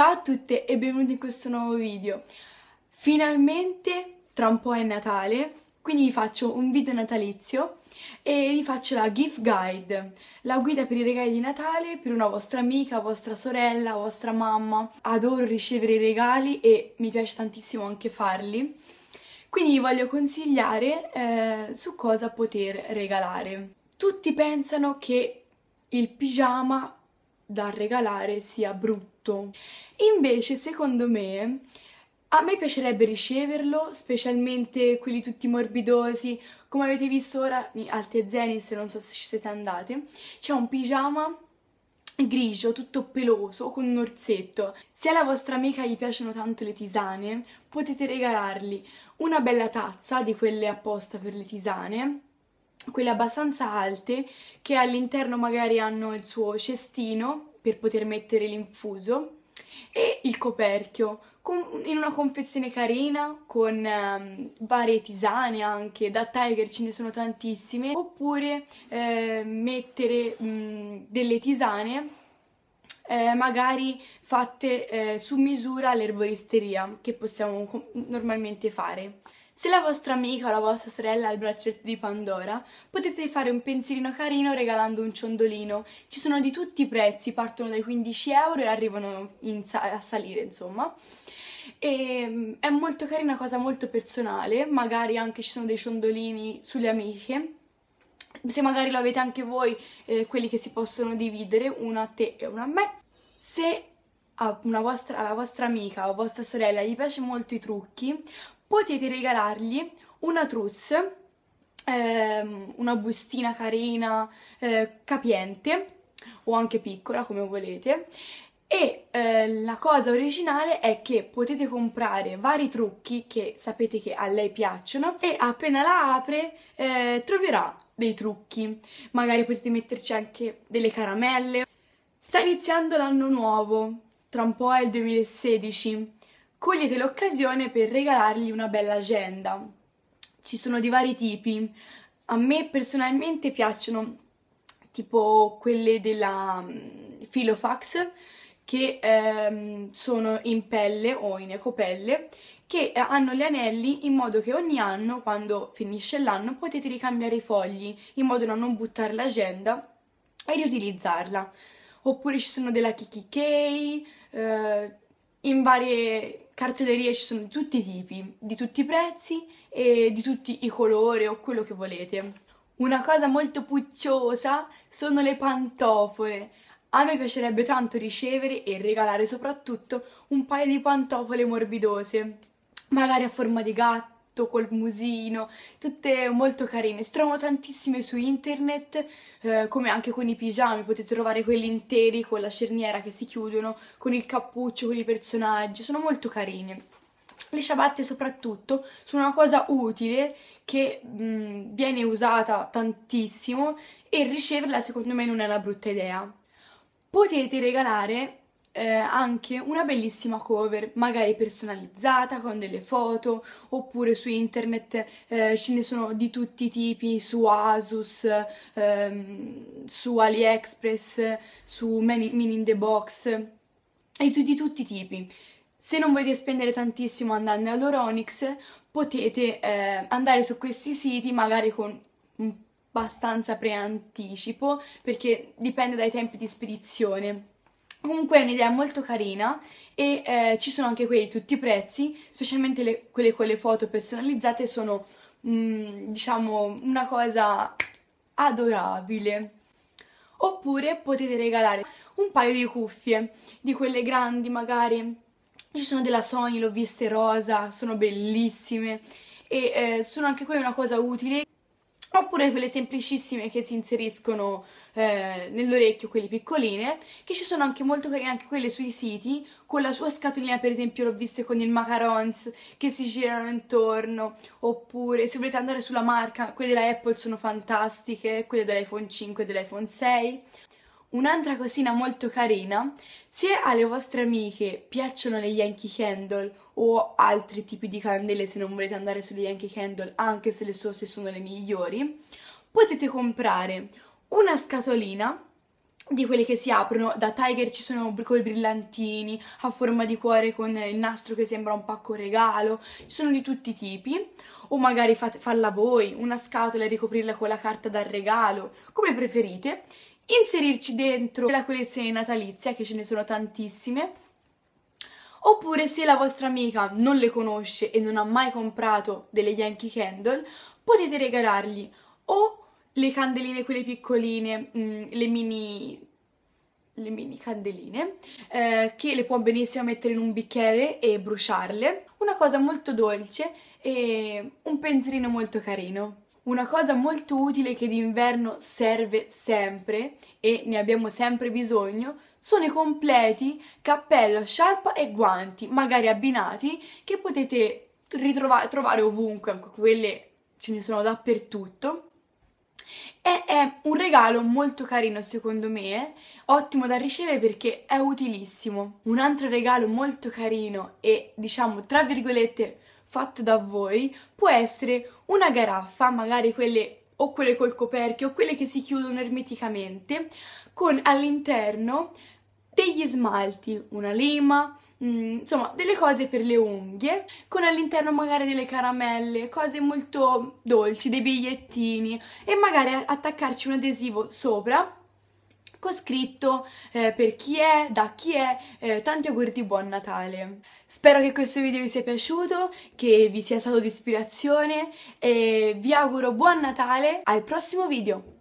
Ciao a tutte e benvenuti in questo nuovo video. Finalmente tra un po' è Natale, quindi vi faccio un video natalizio e vi faccio la gift guide, la guida per i regali di Natale per una vostra amica, vostra sorella, vostra mamma. Adoro ricevere i regali e mi piace tantissimo anche farli. Quindi vi voglio consigliare eh, su cosa poter regalare. Tutti pensano che il pigiama da regalare sia brutto. Invece, secondo me, a me piacerebbe riceverlo, specialmente quelli tutti morbidosi. Come avete visto ora, al Tezenis, non so se ci siete andate, c'è un pigiama grigio, tutto peloso, con un orsetto. Se alla vostra amica gli piacciono tanto le tisane, potete regalargli una bella tazza di quelle apposta per le tisane, quelle abbastanza alte che all'interno magari hanno il suo cestino per poter mettere l'infuso e il coperchio in una confezione carina con ehm, varie tisane anche da Tiger ce ne sono tantissime oppure eh, mettere mh, mhmm, delle tisane eh, magari fatte eh, su misura all'erboristeria che possiamo normalmente fare se la vostra amica o la vostra sorella ha il braccetto di Pandora, potete fare un pensierino carino regalando un ciondolino. Ci sono di tutti i prezzi, partono dai 15 euro e arrivano sa- a salire, insomma. E, mm, è molto carina, una cosa molto personale, magari anche ci sono dei ciondolini sulle amiche. Se magari lo avete anche voi, eh, quelli che si possono dividere, una a te e una a me. Se vostra, alla vostra amica o vostra sorella gli piace molto i trucchi, potete regalargli una trousse, ehm, una bustina carina, eh, capiente o anche piccola come volete e eh, la cosa originale è che potete comprare vari trucchi che sapete che a lei piacciono e appena la apre eh, troverà dei trucchi. Magari potete metterci anche delle caramelle. Sta iniziando l'anno nuovo, tra un po' è il 2016, cogliete l'occasione per regalargli una bella agenda. Ci sono di vari tipi, a me personalmente piacciono tipo quelle della mm, Filofax che ehm, sono in pelle o in ecopelle che eh, hanno gli anelli in modo che ogni anno, quando finisce l'anno, potete ricambiare i fogli in modo da non buttare l'agenda e riutilizzarla. Oppure ci sono della Kiki Kay, eh, in varie cartolerie ci sono di tutti i tipi, di tutti i prezzi e di tutti i colori o quello che volete. Una cosa molto pucciosa sono le pantofole. A me piacerebbe tanto ricevere e regalare soprattutto un paio di pantofole morbidose, magari a forma di gatto petto, col musino, tutte molto carine. Si trovano tantissime su internet, eh, come anche con i pigiami, potete trovare quelli interi con la cerniera che si chiudono, con il cappuccio, con i personaggi, sono molto carine le ciabatte soprattutto sono una cosa utile che mh, mm, viene usata tantissimo e riceverla secondo me non è una brutta idea. Potete regalare eh, anche una bellissima cover, magari personalizzata con delle foto, oppure su internet eh, ce ne sono di tutti i tipi, su Asus, ehm, su AliExpress, su Mini in the Box, e di tutti i tipi. Se non volete spendere tantissimo andando all'Oronix, potete eh, andare su questi siti magari con abbastanza preanticipo, perché dipende dai tempi di spedizione Comunque è un'idea molto carina e eh, ci sono anche quelli tutti i prezzi, specialmente le, quelle con le foto personalizzate sono, mh, mm, diciamo, una cosa adorabile. Oppure potete regalare un paio di cuffie, di quelle grandi magari. Ci sono della Sony, l'ho viste rosa, sono bellissime e eh, sono anche quelle una cosa utile oppure quelle semplicissime che si inseriscono eh, nell'orecchio, quelle piccoline, che ci sono anche molto carine, anche quelle sui siti, con la sua scatolina per esempio l'ho vista con il macarons che si girano intorno, oppure se volete andare sulla marca, quelle della Apple sono fantastiche, quelle dell'iPhone 5 e dell'iPhone 6, Un'altra cosina molto carina, se alle vostre amiche piacciono le Yankee Candle o altri tipi di candele se non volete andare sulle Yankee Candle, anche se le so se sono le migliori, potete comprare una scatolina di quelle che si aprono, da Tiger ci sono con i brillantini, a forma di cuore con il nastro che sembra un pacco regalo, ci sono di tutti i tipi, o magari fate, farla voi, una scatola e ricoprirla con la carta da regalo, come preferite, inserirci dentro la collezione natalizia, che ce ne sono tantissime. Oppure se la vostra amica non le conosce e non ha mai comprato delle Yankee Candle, potete regalargli o le candeline quelle piccoline, mh, mm, le mini le mini candeline eh, che le può benissimo mettere in un bicchiere e bruciarle una cosa molto dolce e un pensierino molto carino una cosa molto utile che d'inverno serve sempre e ne abbiamo sempre bisogno sono i completi, cappello, sciarpa e guanti, magari abbinati, che potete ritrova- trovare ovunque, anche quelle ce ne sono dappertutto. E è un regalo molto carino secondo me, ottimo da ricevere perché è utilissimo. Un altro regalo molto carino e diciamo tra virgolette fatto da voi può essere una garaffa, magari quelle o quelle col coperchio o quelle che si chiudono ermeticamente, con all'interno degli smalti, una lima, mh, mm, insomma delle cose per le unghie, con all'interno magari delle caramelle, cose molto dolci, dei bigliettini e magari attaccarci un adesivo sopra con ecco scritto eh, per chi è, da chi è, eh, tanti auguri di buon Natale. Spero che questo video vi sia piaciuto, che vi sia stato di ispirazione e vi auguro buon Natale al prossimo video.